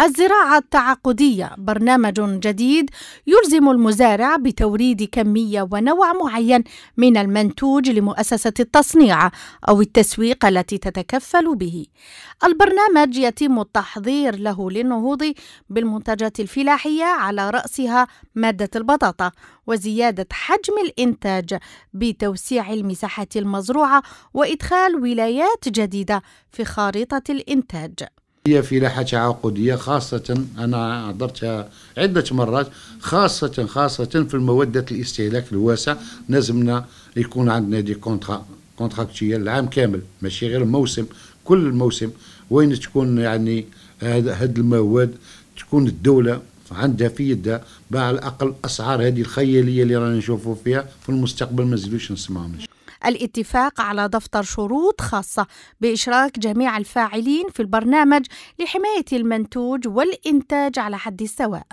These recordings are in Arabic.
الزراعة التعاقدية برنامج جديد يلزم المزارع بتوريد كمية ونوع معين من المنتوج لمؤسسة التصنيع أو التسويق التي تتكفل به. البرنامج يتم التحضير له للنهوض بالمنتجات الفلاحية على رأسها مادة البطاطا وزيادة حجم الإنتاج بتوسيع المساحات المزروعة وإدخال ولايات جديدة في خارطة الإنتاج. هي فلاحة عقودية خاصة أنا حضرتها عدة مرات خاصة خاصة في المودة الاستهلاك الواسع لازمنا يكون عندنا دي كونترا كونتراكتيال العام كامل ماشي غير موسم كل موسم وين تكون يعني هاد المواد تكون الدولة عندها في يدها باع الأقل أسعار هذه الخيالية اللي رانا نشوفوا فيها في المستقبل ما نزيدوش نسمعهم الاتفاق على دفتر شروط خاصة بإشراك جميع الفاعلين في البرنامج لحماية المنتوج والإنتاج على حد سواء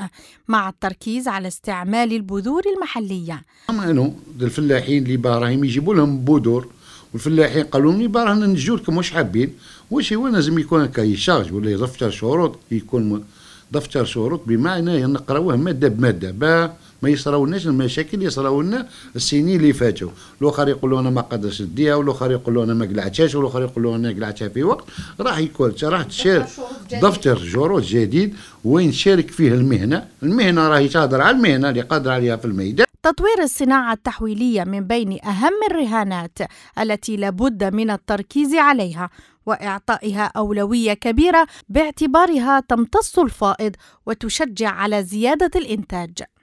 مع التركيز على استعمال البذور المحلية أمانو الفلاحين اللي باراهم يجيبوا لهم بذور والفلاحين قالوا لهم إيه، باراهم نجوا لكم واش حابين واش هو لازم يكون كيشارج ولا دفتر شروط يكون دفتر شروط بمعنى نقراوه ماده بماده ما يصراولناش المشاكل يصراولنا السنين اللي فاتوا الاخر يقول انا ما قدرش نديها والاخر يقول انا ما قلعتهاش والاخر يقول انا قلعتها في وقت راح يكون راح تشير دفتر جروج جديد وين شارك فيه المهنه المهنه راهي تهضر على المهنه اللي قادره عليها في الميدان تطوير الصناعة التحويلية من بين أهم الرهانات التي لابد من التركيز عليها وإعطائها أولوية كبيرة باعتبارها تمتص الفائض وتشجع على زيادة الإنتاج